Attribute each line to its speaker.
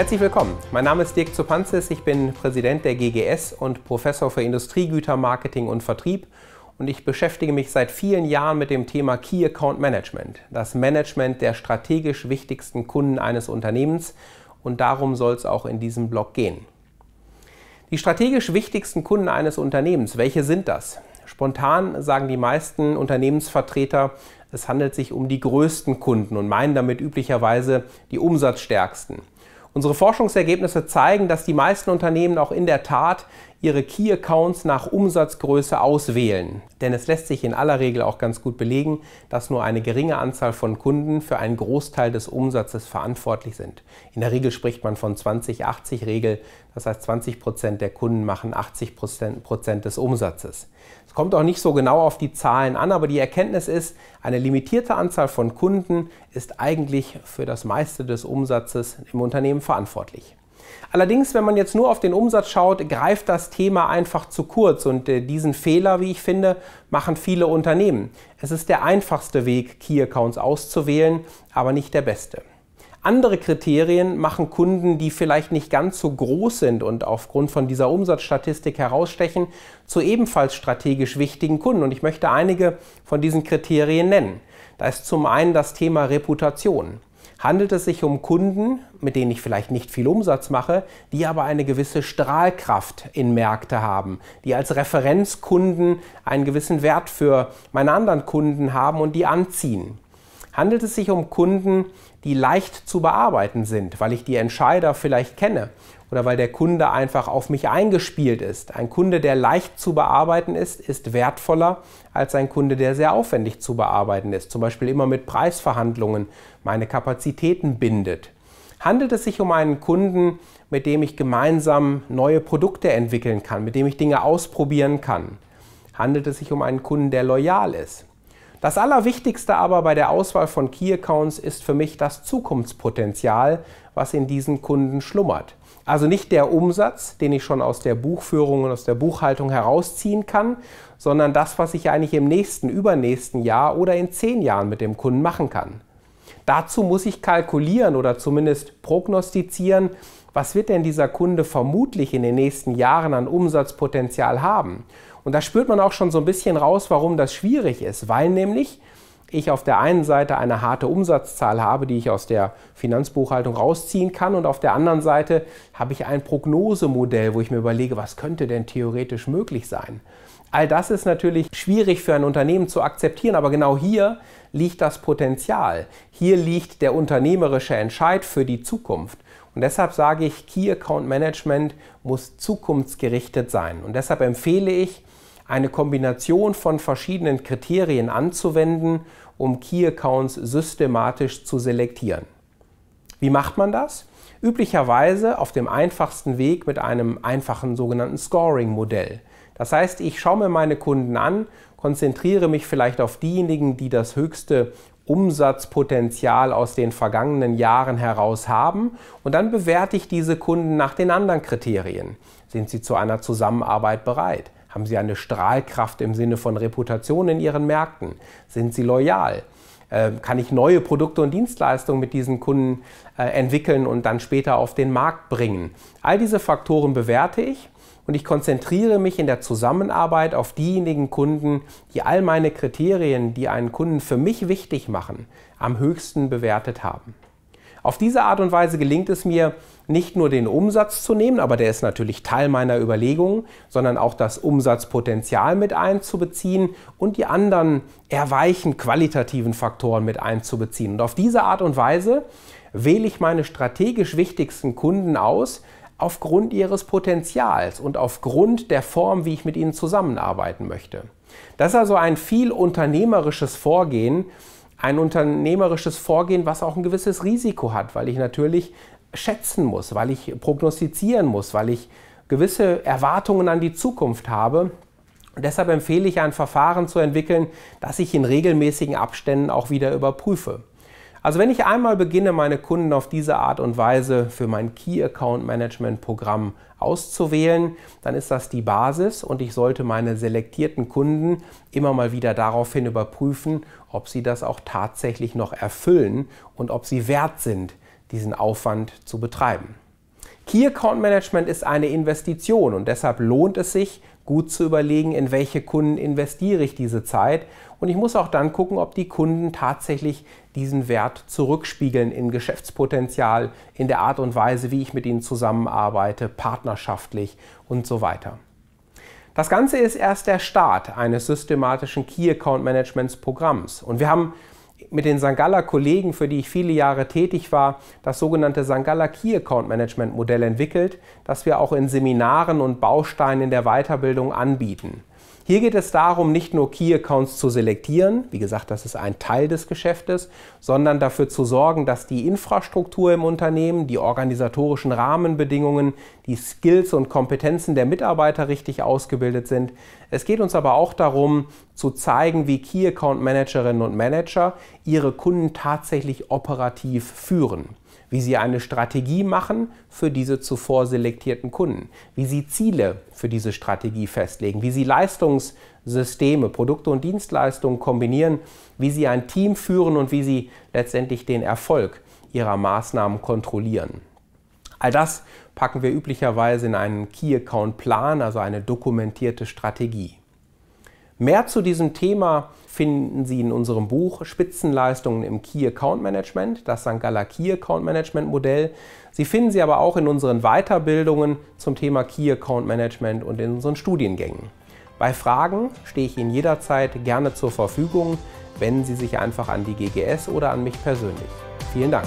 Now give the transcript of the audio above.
Speaker 1: Herzlich willkommen. Mein Name ist Dirk Zupanzis. ich bin Präsident der GGS und Professor für Industriegütermarketing und Vertrieb und ich beschäftige mich seit vielen Jahren mit dem Thema Key Account Management, das Management der strategisch wichtigsten Kunden eines Unternehmens und darum soll es auch in diesem Blog gehen. Die strategisch wichtigsten Kunden eines Unternehmens, welche sind das? Spontan sagen die meisten Unternehmensvertreter, es handelt sich um die größten Kunden und meinen damit üblicherweise die umsatzstärksten. Unsere Forschungsergebnisse zeigen, dass die meisten Unternehmen auch in der Tat ihre Key Accounts nach Umsatzgröße auswählen. Denn es lässt sich in aller Regel auch ganz gut belegen, dass nur eine geringe Anzahl von Kunden für einen Großteil des Umsatzes verantwortlich sind. In der Regel spricht man von 20-80-Regel, das heißt 20 Prozent der Kunden machen 80 Prozent des Umsatzes. Es kommt auch nicht so genau auf die Zahlen an, aber die Erkenntnis ist, eine limitierte Anzahl von Kunden ist eigentlich für das meiste des Umsatzes im Unternehmen verantwortlich. Allerdings, wenn man jetzt nur auf den Umsatz schaut, greift das Thema einfach zu kurz und äh, diesen Fehler, wie ich finde, machen viele Unternehmen. Es ist der einfachste Weg, Key Accounts auszuwählen, aber nicht der beste. Andere Kriterien machen Kunden, die vielleicht nicht ganz so groß sind und aufgrund von dieser Umsatzstatistik herausstechen, zu ebenfalls strategisch wichtigen Kunden. Und ich möchte einige von diesen Kriterien nennen. Da ist zum einen das Thema Reputation handelt es sich um Kunden, mit denen ich vielleicht nicht viel Umsatz mache, die aber eine gewisse Strahlkraft in Märkte haben, die als Referenzkunden einen gewissen Wert für meine anderen Kunden haben und die anziehen handelt es sich um Kunden, die leicht zu bearbeiten sind, weil ich die Entscheider vielleicht kenne oder weil der Kunde einfach auf mich eingespielt ist. Ein Kunde, der leicht zu bearbeiten ist, ist wertvoller als ein Kunde, der sehr aufwendig zu bearbeiten ist, zum Beispiel immer mit Preisverhandlungen meine Kapazitäten bindet. Handelt es sich um einen Kunden, mit dem ich gemeinsam neue Produkte entwickeln kann, mit dem ich Dinge ausprobieren kann? Handelt es sich um einen Kunden, der loyal ist? Das Allerwichtigste aber bei der Auswahl von Key Accounts ist für mich das Zukunftspotenzial, was in diesen Kunden schlummert. Also nicht der Umsatz, den ich schon aus der Buchführung und aus der Buchhaltung herausziehen kann, sondern das, was ich eigentlich im nächsten, übernächsten Jahr oder in zehn Jahren mit dem Kunden machen kann. Dazu muss ich kalkulieren oder zumindest prognostizieren, was wird denn dieser Kunde vermutlich in den nächsten Jahren an Umsatzpotenzial haben. Und da spürt man auch schon so ein bisschen raus, warum das schwierig ist, weil nämlich ich auf der einen Seite eine harte Umsatzzahl habe, die ich aus der Finanzbuchhaltung rausziehen kann und auf der anderen Seite habe ich ein Prognosemodell, wo ich mir überlege, was könnte denn theoretisch möglich sein. All das ist natürlich schwierig für ein Unternehmen zu akzeptieren, aber genau hier liegt das Potenzial. Hier liegt der unternehmerische Entscheid für die Zukunft. Und deshalb sage ich, Key Account Management muss zukunftsgerichtet sein. Und deshalb empfehle ich, eine Kombination von verschiedenen Kriterien anzuwenden, um Key Accounts systematisch zu selektieren. Wie macht man das? Üblicherweise auf dem einfachsten Weg mit einem einfachen sogenannten Scoring-Modell. Das heißt, ich schaue mir meine Kunden an, konzentriere mich vielleicht auf diejenigen, die das höchste Umsatzpotenzial aus den vergangenen Jahren heraus haben und dann bewerte ich diese Kunden nach den anderen Kriterien. Sind sie zu einer Zusammenarbeit bereit? Haben sie eine Strahlkraft im Sinne von Reputation in ihren Märkten? Sind sie loyal? Ähm, kann ich neue Produkte und Dienstleistungen mit diesen Kunden äh, entwickeln und dann später auf den Markt bringen? All diese Faktoren bewerte ich und ich konzentriere mich in der Zusammenarbeit auf diejenigen Kunden, die all meine Kriterien, die einen Kunden für mich wichtig machen, am höchsten bewertet haben. Auf diese Art und Weise gelingt es mir, nicht nur den Umsatz zu nehmen, aber der ist natürlich Teil meiner Überlegungen, sondern auch das Umsatzpotenzial mit einzubeziehen und die anderen erweichen qualitativen Faktoren mit einzubeziehen. Und auf diese Art und Weise wähle ich meine strategisch wichtigsten Kunden aus, aufgrund ihres Potenzials und aufgrund der Form, wie ich mit ihnen zusammenarbeiten möchte. Das ist also ein viel unternehmerisches Vorgehen, ein unternehmerisches Vorgehen, was auch ein gewisses Risiko hat, weil ich natürlich schätzen muss, weil ich prognostizieren muss, weil ich gewisse Erwartungen an die Zukunft habe. Und deshalb empfehle ich ein Verfahren zu entwickeln, das ich in regelmäßigen Abständen auch wieder überprüfe. Also wenn ich einmal beginne, meine Kunden auf diese Art und Weise für mein Key Account Management Programm auszuwählen, dann ist das die Basis und ich sollte meine selektierten Kunden immer mal wieder daraufhin überprüfen, ob sie das auch tatsächlich noch erfüllen und ob sie wert sind, diesen Aufwand zu betreiben. Key Account Management ist eine Investition und deshalb lohnt es sich, gut zu überlegen, in welche Kunden investiere ich diese Zeit. Und ich muss auch dann gucken, ob die Kunden tatsächlich diesen Wert zurückspiegeln in Geschäftspotenzial, in der Art und Weise, wie ich mit ihnen zusammenarbeite, partnerschaftlich und so weiter. Das Ganze ist erst der Start eines systematischen Key Account Managements Programms. Und wir haben mit den Sangala-Kollegen, für die ich viele Jahre tätig war, das sogenannte Sangala Key Account Management Modell entwickelt, das wir auch in Seminaren und Bausteinen in der Weiterbildung anbieten. Hier geht es darum, nicht nur Key Accounts zu selektieren, wie gesagt, das ist ein Teil des Geschäftes, sondern dafür zu sorgen, dass die Infrastruktur im Unternehmen, die organisatorischen Rahmenbedingungen, die Skills und Kompetenzen der Mitarbeiter richtig ausgebildet sind. Es geht uns aber auch darum, zu zeigen, wie Key Account Managerinnen und Manager ihre Kunden tatsächlich operativ führen wie Sie eine Strategie machen für diese zuvor selektierten Kunden, wie Sie Ziele für diese Strategie festlegen, wie Sie Leistungssysteme, Produkte und Dienstleistungen kombinieren, wie Sie ein Team führen und wie Sie letztendlich den Erfolg Ihrer Maßnahmen kontrollieren. All das packen wir üblicherweise in einen Key-Account-Plan, also eine dokumentierte Strategie. Mehr zu diesem Thema finden Sie in unserem Buch Spitzenleistungen im Key Account Management, das St. Gala Key Account Management Modell. Sie finden sie aber auch in unseren Weiterbildungen zum Thema Key Account Management und in unseren Studiengängen. Bei Fragen stehe ich Ihnen jederzeit gerne zur Verfügung. Wenden Sie sich einfach an die GGS oder an mich persönlich. Vielen Dank.